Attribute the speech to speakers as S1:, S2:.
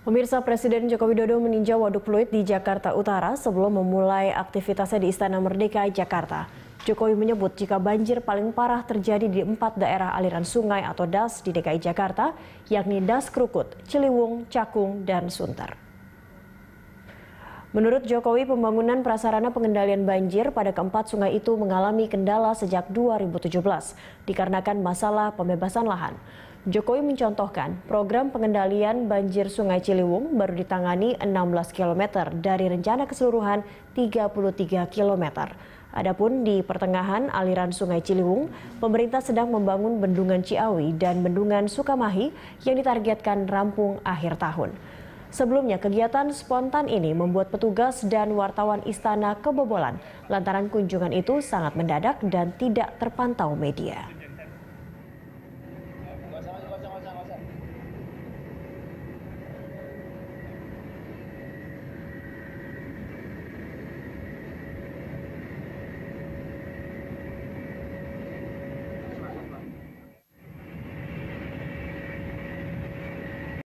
S1: Pemirsa Presiden Joko Widodo meninjau waduk pluit di Jakarta Utara sebelum memulai aktivitasnya di Istana Merdeka, Jakarta. Jokowi menyebut jika banjir paling parah terjadi di empat daerah aliran sungai atau DAS di DKI Jakarta, yakni DAS Krukut, Ciliwung, Cakung, dan Sunter. Menurut Jokowi, pembangunan prasarana pengendalian banjir pada keempat sungai itu mengalami kendala sejak 2017 dikarenakan masalah pembebasan lahan. Jokowi mencontohkan program pengendalian banjir Sungai Ciliwung baru ditangani 16 km dari rencana keseluruhan 33 km. Adapun di pertengahan aliran Sungai Ciliwung, pemerintah sedang membangun bendungan Ciawi dan bendungan Sukamahi yang ditargetkan rampung akhir tahun. Sebelumnya, kegiatan spontan ini membuat petugas dan wartawan istana kebobolan lantaran kunjungan itu sangat mendadak dan tidak terpantau media.